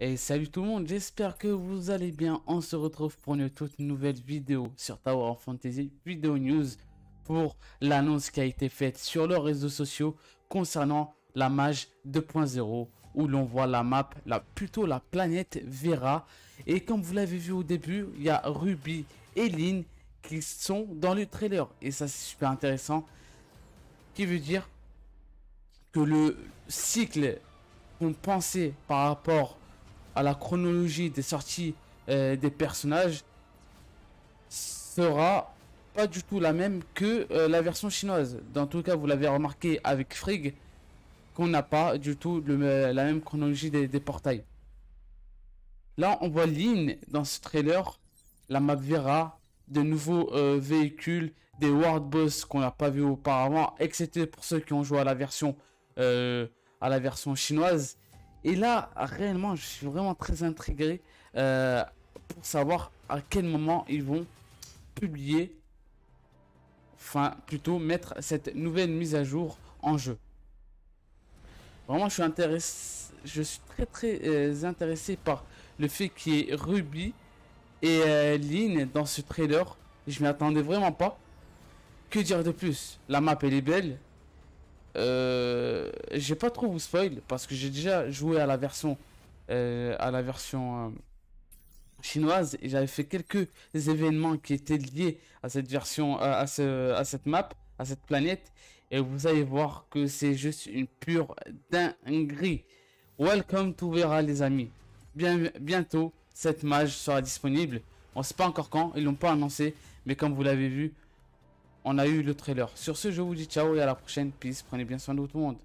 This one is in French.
Et salut tout le monde, j'espère que vous allez bien. On se retrouve pour une toute nouvelle vidéo sur Tower Fantasy Video News pour l'annonce qui a été faite sur leurs réseaux sociaux concernant la mage 2.0 où l'on voit la map, la, plutôt la planète Vera. Et comme vous l'avez vu au début, il y a Ruby et Lynn qui sont dans le trailer. Et ça c'est super intéressant. Qui veut dire que le cycle qu'on pensait par rapport la chronologie des sorties euh, des personnages sera pas du tout la même que euh, la version chinoise. Dans tout cas, vous l'avez remarqué avec Frigg, qu'on n'a pas du tout la même chronologie des, portails. Là, on voit Lin dans ce trailer, la map Vera, de nouveaux euh, véhicules, des World Boss qu'on n'a pas vu auparavant, excepté pour ceux qui ont joué à la version, à la version chinoise. Et là, réellement, je suis vraiment très intrigué euh, pour savoir à quel moment ils vont publier, enfin plutôt mettre cette nouvelle mise à jour en jeu. Vraiment, je suis je suis très très euh, intéressé par le fait qu'il y ait Ruby et euh, Lynn dans ce trailer. Je m'y attendais vraiment pas. Que dire de plus La map elle est belle, je euh, j'ai pas trop vous spoil parce que j'ai déjà joué à la version euh, à la version euh, chinoise et j'avais fait quelques événements qui étaient liés à cette version à, ce, à cette map à cette planète et vous allez voir que c'est juste une pure dinguerie welcome to Vera les amis Bien, bientôt cette mage sera disponible on sait pas encore quand ils l'ont pas annoncé mais comme vous l'avez vu on a eu le trailer. Sur ce, je vous dis ciao et à la prochaine. Peace, prenez bien soin de tout le monde.